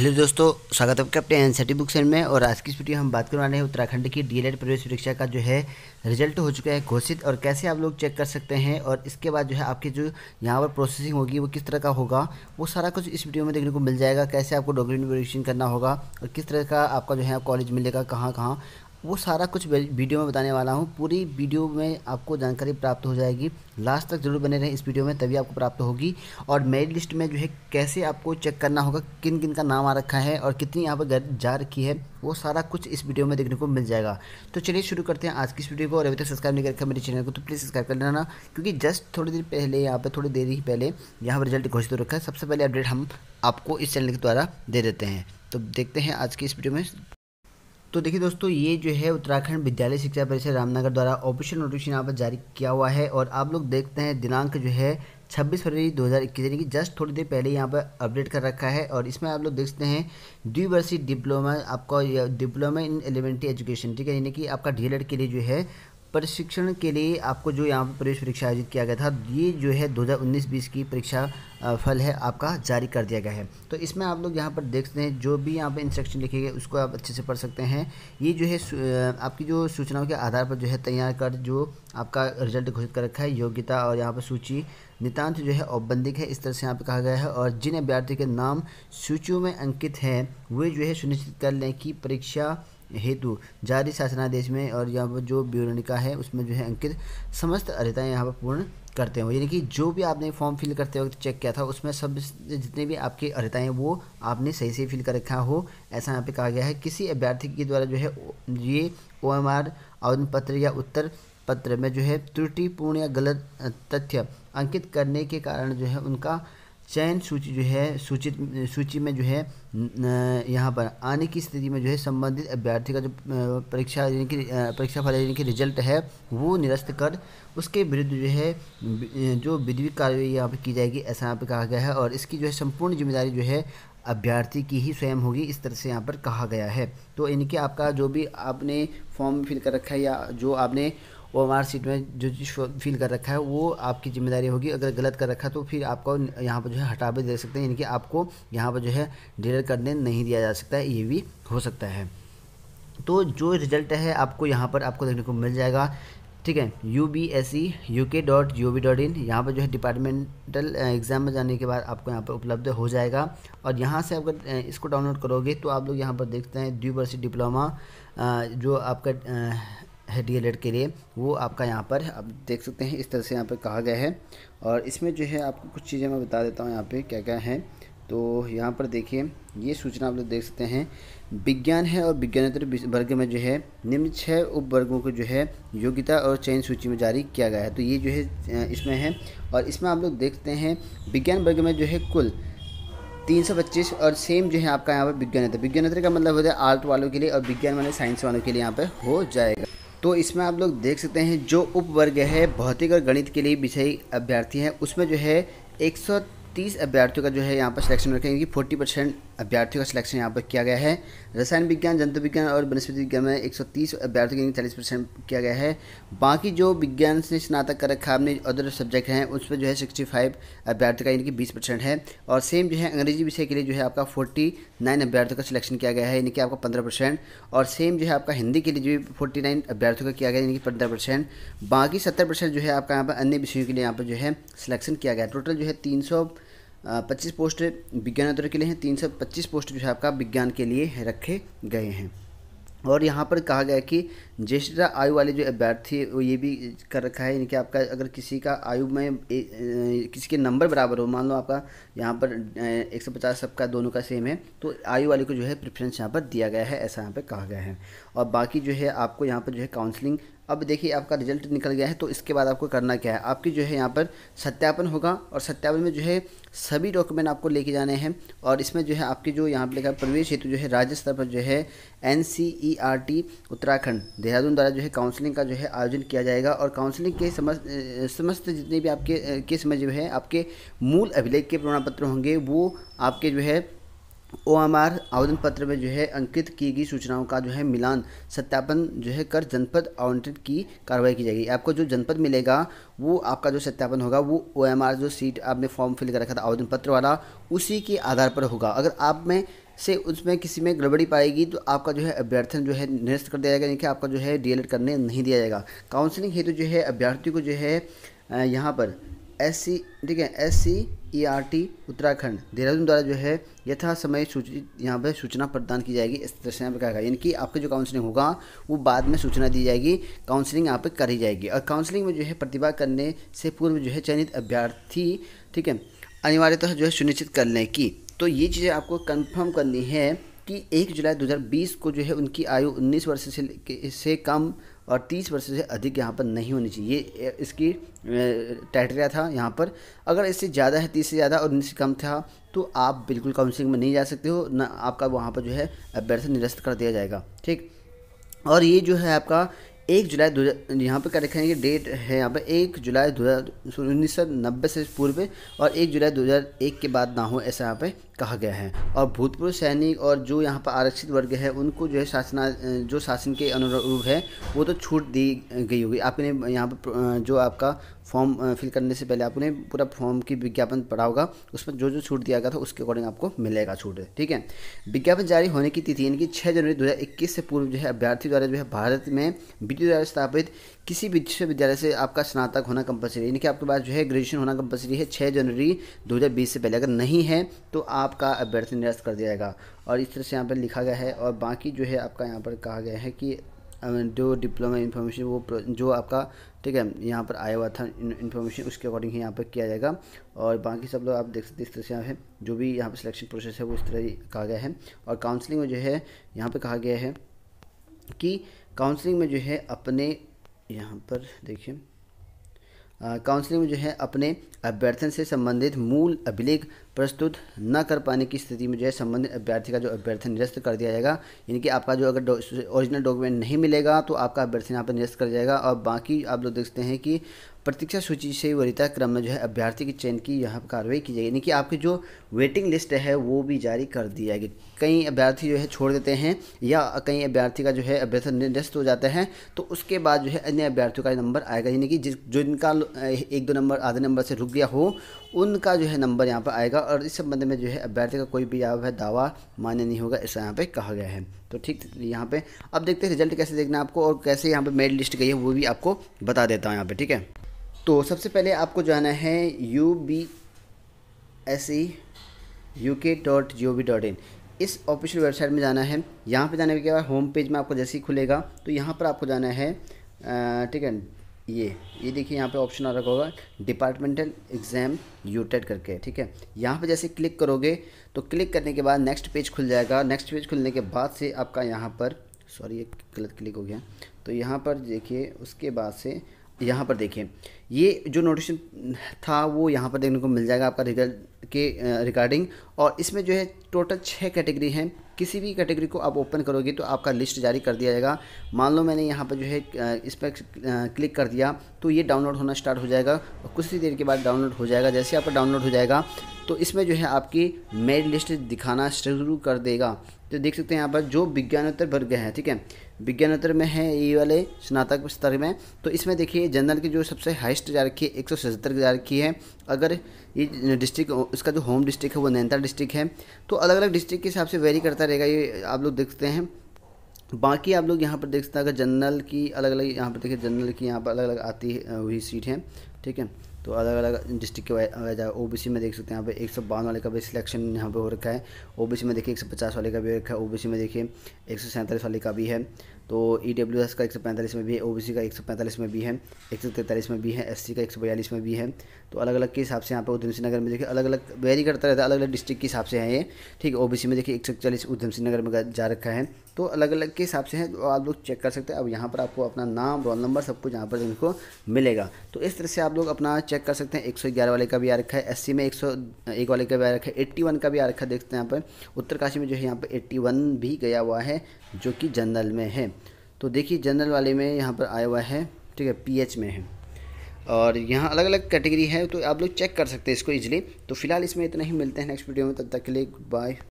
hello तो दोस्तों स्वागत है आपका अपने एन सी बुक सेल में और आज की इस वीडियो हम बात करवाने हैं उत्तराखंड की डीएलएड प्रवेश परीक्षा का जो है रिजल्ट हो चुका है घोषित और कैसे आप लोग चेक कर सकते हैं और इसके बाद जो है आपकी जो यहाँ पर प्रोसेसिंग होगी वो किस तरह का होगा वो सारा कुछ इस वीडियो में देखने को मिल जाएगा कैसे आपको डॉक्यूमेंट वेरिफिकेशन करना होगा और किस तरह का आपका जो है कॉलेज मिलेगा कहाँ कहाँ वो सारा कुछ वीडियो में बताने वाला हूँ पूरी वीडियो में आपको जानकारी प्राप्त हो जाएगी लास्ट तक जरूर बने रहें इस वीडियो में तभी आपको प्राप्त होगी और मेरी लिस्ट में जो है कैसे आपको चेक करना होगा किन किन का नाम आ रखा है और कितनी यहाँ पर जा रखी है वो सारा कुछ इस वीडियो में देखने को मिल जाएगा तो चलिए शुरू करते हैं आज की इस वीडियो को और अभी तक सब्सक्राइब नहीं करके मेरे चैनल को तो प्लीज़ सब्सक्राइब कर लेना क्योंकि जस्ट थोड़ी देर पहले यहाँ पर थोड़ी देर ही पहले यहाँ पर रिजल्ट घोषित हो रखा है सबसे पहले अपडेट हम आपको इस चैनल के द्वारा दे देते हैं तो देखते हैं आज की इस वीडियो में तो देखिए दोस्तों ये जो है उत्तराखंड विद्यालय शिक्षा परिषद रामनगर द्वारा ऑफिशियल नोटिफिकेशन यहाँ पर जारी किया हुआ है और आप लोग देखते हैं दिनांक जो है 26 फरवरी 2021 यानी कि जस्ट थोड़ी देर पहले यहाँ पर अपडेट कर रखा है और इसमें आप लोग देखते हैं द्विवर्षीय डिप्लोमा आपका डिप्लोमा इन एलिमेंट्री एजुकेशन ठीक है यानी कि आपका डी के लिए जो है प्रशिक्षण के लिए आपको जो यहाँ पर प्रवेश परीक्षा आयोजित किया गया था ये जो है 2019-20 की परीक्षा फल है आपका जारी कर दिया गया है तो इसमें आप लोग यहाँ पर देख सकते हैं जो भी यहाँ पर इंस्ट्रक्शन लिखे गए उसको आप अच्छे से पढ़ सकते हैं ये जो है आपकी जो सूचनाओं के आधार पर जो है तैयार कर जो आपका रिजल्ट घोषित कर रखा है योग्यता और यहाँ पर सूची नितान्त जो है औपबंधिक है इस तरह से यहाँ पर कहा गया है और जिन अभ्यर्थी के नाम सूचियों में अंकित हैं वे जो है सुनिश्चित कर लें कि परीक्षा हेतु जारी शासनादेश में और यहाँ पर जो ब्यूरोनिका है उसमें जो है अंकित समस्त अर्ताएँ यहाँ पर पूर्ण करते हो यानी कि जो भी आपने फॉर्म फिल करते वक्त चेक किया था उसमें सब जितने भी आपकी अर्ताएँ वो आपने सही से फिल कर रखा हो ऐसा यहाँ पे कहा गया है किसी अभ्यर्थी के द्वारा जो है ये ओ एम आर आवेदन पत्र या उत्तर पत्र में जो है त्रुटिपूर्ण या गलत तथ्य अंकित करने के कारण जो है उनका चयन सूची जो है सूचित सूची में जो है यहाँ पर आने की स्थिति में जो है संबंधित अभ्यर्थी का जो परीक्षा देने की परीक्षा फल देने की रिजल्ट है वो निरस्त कर उसके विरुद्ध जो है जो विधिक कार्रवाई यहाँ पर की जाएगी ऐसा यहाँ पर कहा गया है और इसकी जो है संपूर्ण जिम्मेदारी जो है अभ्यर्थी की ही स्वयं होगी इस तरह से यहाँ पर कहा गया है तो इनके आपका जो भी आपने फॉर्म फिल कर रखा है या जो आपने वो एम सीट में जो चीज़ फील कर रखा है वो आपकी जिम्मेदारी होगी अगर गलत कर रखा तो फिर आपको यहाँ पर जो है हटा भी दे सकते हैं यानी कि आपको यहाँ पर जो है डिलर करने नहीं दिया जा सकता है ये भी हो सकता है तो जो रिजल्ट है आपको यहाँ पर आपको देखने को मिल जाएगा ठीक है U B S E U K dot G O V dot in यहाँ पर जो है डिपार्टमेंटल एग्ज़ाम में जाने के बाद आपको यहाँ पर उपलब्ध हो जाएगा और यहाँ से अगर इसको डाउनलोड करोगे तो आप लोग यहाँ पर देखते हैं द्विवर्षीय डिप्लोमा जो आपका है डी के लिए वो आपका यहाँ पर आप देख सकते हैं इस तरह से यहाँ पर कहा गया है और इसमें जो है आपको कुछ चीज़ें मैं बता देता हूँ यहाँ पे क्या क्या है तो यहाँ पर देखिए ये सूचना आप लोग देख सकते हैं विज्ञान है और विज्ञानोत्तर वर्ग में जो है निम्न छः उपवर्गों को जो है योग्यता और चयन सूची में जारी किया गया है तो ये जो है इसमें है और इसमें आप लोग देखते हैं विज्ञान वर्ग में जो है कुल तीन सौ पच्चीस और सेम जो है आपका यहाँ पर विज्ञानोत्तर विज्ञानोत्तर का मतलब होता है आर्ट वालों के लिए और विज्ञान वाले साइंस वालों के लिए यहाँ पर हो जाएगा तो इसमें आप लोग देख सकते हैं जो उपवर्ग है भौतिक और गणित के लिए विषयी अभ्यर्थी हैं उसमें जो है 130 अभ्यर्थियों का जो है यहाँ पर सिलेक्शन रखेंगे फोर्टी परसेंट अभ्यर्थियों का सिलेक्शन यहाँ पर किया गया है रसायन विज्ञान जंतु विज्ञान और वनस्पति विज्ञान में 130 अभ्यर्थियों के चालीस परसेंट किया गया है बाकी जो विज्ञान से स्नातक कर रखा अपने अदर सब्जेक्ट हैं उस पर जो है 65 अभ्यर्थी का यानी कि 20 परसेंट है और सेम जो है अंग्रेजी विषय के लिए जो है आपका नाइन अभ्यर्थियों का सिलेक्शन किया गया है यानी कि आपका पंद्रह परसेंट और सेम जो है आपका हिंदी के लिए जो फोर्टी नाइन अभ्यर्थियों का किया गया यानी कि पंद्रह परसेंट बाकी सत्तर परसेंट जो है आपका यहाँ पर अन्य विषयों के लिए यहाँ पर जो है सिलेक्शन किया गया टोटल जो है तीन सौ पच्चीस पोस्ट विज्ञानोत्तर के लिए हैं तीन सौ पच्चीस पोस्ट जो है आपका विज्ञान के लिए रखे गए हैं और यहाँ पर कहा गया कि ज्येष्ठता आयु वाले जो अभ्यर्थी वो ये भी कर रखा है यानी कि आपका अगर किसी का आयु में ए, ए, किसी के नंबर बराबर हो मान लो आपका यहाँ पर एक सौ पचास सबका दोनों का सेम है तो आयु वाले को जो है प्रेफरेंस यहाँ पर दिया गया है ऐसा यहाँ पर कहा गया है और बाकी जो है आपको यहाँ पर जो है काउंसलिंग अब देखिए आपका रिजल्ट निकल गया है तो इसके बाद आपको करना क्या है आपकी जो है यहाँ पर सत्यापन होगा और सत्यापन में जो है सभी डॉक्यूमेंट आपको लेके जाने हैं और इसमें जो है आपके जो यहाँ पर लिखा प्रवेश हेतु जो है राज्य स्तर पर जो है एन e उत्तराखंड देहरादून द्वारा जो है काउंसलिंग का जो है आयोजन किया जाएगा और काउंसलिंग के समस्त समस्त जितने भी आपके किस्म में जो है आपके मूल अभिलेख के प्रमाण पत्र होंगे वो आपके जो है ओ एम आर आवेदन पत्र में जो है अंकित की गई सूचनाओं का जो है मिलान सत्यापन जो है कर जनपद आवंटित की कार्रवाई की जाएगी आपको जो जनपद मिलेगा वो आपका जो सत्यापन होगा वो ओ एम आर जो सीट आपने फॉर्म फिल कर रखा था आवेदन पत्र वाला उसी के आधार पर होगा अगर आप में से उसमें किसी में गड़बड़ी पाएगी तो आपका जो है अभ्यर्थन जो है निरस्त कर दिया जाएगा यानी कि आपका जो है डी करने नहीं दिया जाएगा काउंसलिंग हेतु जो है अभ्यर्थी को जो है यहाँ पर एस सी e, ठीक है S C E R T Uttarakhand Dehradun द्वारा जो है यथा समय सूचित यहाँ पर सूचना प्रदान की जाएगी इस तरह से यहाँ पर कहा गया यानी कि आपका जो काउंसलिंग होगा वो बाद में सूचना दी जाएगी काउंसलिंग यहाँ पर करी जाएगी और काउंसलिंग में जो है प्रतिभा करने से पूर्व जो है चयनित अभ्यर्थी ठीक है अनिवार्यतः जो है सुनिश्चित करने की तो ये चीज़ें आपको कन्फर्म करनी है कि एक जुलाई 2020 को जो है उनकी आयु 19 वर्ष से से कम और 30 वर्ष से अधिक यहाँ पर नहीं होनी चाहिए ये इसकी टाइटेरिया था यहाँ पर अगर इससे ज़्यादा है तीस से ज़्यादा और इनसे कम था तो आप बिल्कुल काउंसलिंग में नहीं जा सकते हो ना आपका वहाँ पर जो है अभ्यर्थ निरस्त कर दिया जाएगा ठीक और ये जो है आपका एक जुलाई दो यहाँ पर क्या रखें ये डेट है यहाँ पर एक जुलाई दो हज़ार उन्नीस सौ नब्बे से पूर्व और एक जुलाई दो हज़ार एक के बाद ना हो ऐसा यहाँ पे कहा गया है और भूतपूर्व सैनिक और जो यहाँ पर आरक्षित वर्ग है उनको जो है शासना जो शासन के अनुरूप है वो तो छूट दी गई होगी आपने यहाँ पर जो आपका फॉर्म फिल करने से पहले आपने पूरा फॉर्म की विज्ञापन पढ़ा होगा उसमें जो जो छूट दिया गया था उसके अकॉर्डिंग आपको मिलेगा छूट ठीक है विज्ञापन जारी होने की तिथि यानी कि छः जनवरी दो से पूर्व जो है अभ्यर्थी द्वारा जो है भारत में बीटी द्वारा स्थापित किसी भी विश्वविद्यालय से आपका स्नातक होना कंपलसरी है यानी कि आपके पास जो है ग्रेजुएशन होना कंपलसरी है छः जनवरी बीस से पहले अगर नहीं है तो आपका अभ्यर्थी निरस्त कर दिया जाएगा और इस तरह से यहाँ पर लिखा गया है और बाकी जो है आपका यहाँ पर कहा गया है कि जो डिप्लोमा इन्फॉर्मेशन वो जो आपका ठीक है यहाँ पर आया हुआ था इन्फॉर्मेशन उसके अकॉर्डिंग ही यहाँ पर किया जाएगा और बाकी सब लोग आप देख सकते इस तरह से यहाँ है जो भी यहाँ पर सिलेक्शन प्रोसेस है वो इस तरह कहा गया है और काउंसलिंग में जो है यहाँ पर कहा गया है कि काउंसलिंग में जो है अपने यहाँ पर देखिए काउंसलिंग में जो है अपने अभ्यर्थन से संबंधित मूल अभिलेख प्रस्तुत न कर पाने की स्थिति में जो है संबंधित अभ्यर्थी का जो अभ्यर्थन निरस्त कर दिया जाएगा यानी कि आपका जो अगर ओरिजिनल डॉक्यूमेंट नहीं मिलेगा तो आपका अभ्यर्थन यहाँ पर निरस्त कर जाएगा और बाकी आप लोग देखते हैं कि प्रतीक्षा सूची से वरीयता क्रम में जो है अभ्यर्थी की चयन की यहाँ कार्रवाई की जाएगी यानी कि आपकी जो वेटिंग लिस्ट है वो भी जारी कर दी जाएगी कई अभ्यर्थी जो है छोड़ देते हैं या कई अभ्यर्थी का जो है अभ्यर्थन निरस्त हो जाता है तो उसके बाद जो है अन्य अभ्यर्थियों का नंबर आएगा यानी कि जिस जो इनका एक दो नंबर आधे नंबर से रुक गया हो उनका जो है नंबर यहाँ पर आएगा और इस संबंध में जो है अभ्यर्थी का कोई भी है दावा मान्य नहीं होगा ऐसा यहाँ पर कहा गया है तो ठीक यहाँ पर अब देखते हैं रिजल्ट कैसे देखना आपको और कैसे यहाँ पर मेरिट लिस्ट गई है वो भी आपको बता देता हूँ यहाँ पर ठीक है तो सबसे पहले आपको जाना है U B S E U K dot G O V dot in इस ऑफिशियल वेबसाइट में जाना है यहाँ पे जाने के बाद होम पेज में आपको जैसे ही खुलेगा तो यहाँ पर आपको जाना है ठीक है ये ये देखिए यहाँ पे ऑप्शन आ रखा होगा डिपार्टमेंटल एग्ज़ाम यूटेड करके ठीक है यहाँ पे जैसे क्लिक करोगे तो क्लिक करने के बाद नेक्स्ट पेज खुल जाएगा नेक्स्ट पेज खुलने के बाद से आपका यहाँ पर सॉरी ये गलत क्लिक हो गया तो यहाँ पर देखिए उसके बाद से यहाँ पर देखें ये जो नोटिशन था वो यहाँ पर देखने को मिल जाएगा आपका रिजल्ट के रिगार्डिंग और इसमें जो है टोटल छः कैटेगरी हैं किसी भी कैटेगरी को आप ओपन करोगे तो आपका लिस्ट जारी कर दिया जाएगा मान लो मैंने यहाँ पर जो है इस पर क्लिक कर दिया तो ये डाउनलोड होना स्टार्ट हो जाएगा और कुछ ही देर के बाद डाउनलोड हो जाएगा जैसे आपका डाउनलोड हो जाएगा तो इसमें जो है आपकी मेरिट लिस्ट दिखाना शुरू कर देगा तो देख सकते हैं यहाँ पर जो विज्ञानोत्तर वर्ग है ठीक है विज्ञानोत्तर में है ये वाले स्नातक स्तर में तो इसमें देखिए जनरल की जो सबसे हाइस्ट जा रखी है एक सौ जा रखी है अगर ये डिस्ट्रिक्ट उसका जो होम डिस्ट्रिक्ट है वो नैनीताल डिस्ट्रिक्ट है तो अलग अलग डिस्ट्रिक्ट के हिसाब से वेरी करता रहेगा ये आप लोग देखते हैं बाकी आप लोग यहाँ पर देख सकते हैं अगर जनरल की अलग अलग यहाँ पर देखिए जनरल की यहाँ पर अलग अलग आती हुई सीट है ठीक है तो अलग अलग डिस्ट्रिक्ट के वाइज ओ बी सी में देख सकते हैं यहाँ पे एक सौ बावन वाले का भी सिलेक्शन यहाँ पे हो रखा है ओ बी सी में देखिए एक सौ पचास वाले का भी हो रखा है ओ बी सी में देखिए एक सौ सैंतालीस वाले का भी है तो ई डब्ल्यू एस का एक सौ पैंतालीस में भी है ओ बी सी का एक सौ पैंतालीस में भी है एक सौ तैंतालीस में भी है एस सी का एक सौ बयालीस में भी है तो अलग अलग के हिसाब से यहाँ पर उधम सिंह नगर में देखिए अलग अलग वेरी करता रहता है अलग अलग डिस्ट्रिक्ट के हिसाब से है ये ठीक है ओ बी सी में देखिए एक सौ चालीस उधम सिंह नगर में जा रखा है तो अलग अलग के हिसाब से है तो आप लोग चेक कर सकते हैं अब यहाँ पर आपको अपना नाम रोल नंबर सब कुछ यहाँ पर इनको मिलेगा तो इस तरह से आप लोग अपना चेक कर सकते हैं एक सौ ग्यारह वाले का भी आ रखा है एस सी में एक सौ एक वाले का भी आ रखा है एट्टी वन का भी आ रखा है देखते हैं यहाँ पर उत्तरकाशी में जो है यहाँ पर एट्टी वन भी गया हुआ है जो कि जनरल में है तो देखिए जनरल वाले में यहाँ पर आया हुआ है ठीक है पीएच में है और यहाँ अलग अलग कैटेगरी है तो आप लोग चेक कर सकते हैं इसको ईजिली तो फिलहाल इसमें इतना ही मिलते हैं नेक्स्ट वीडियो में तब तक के लिए गुड बाय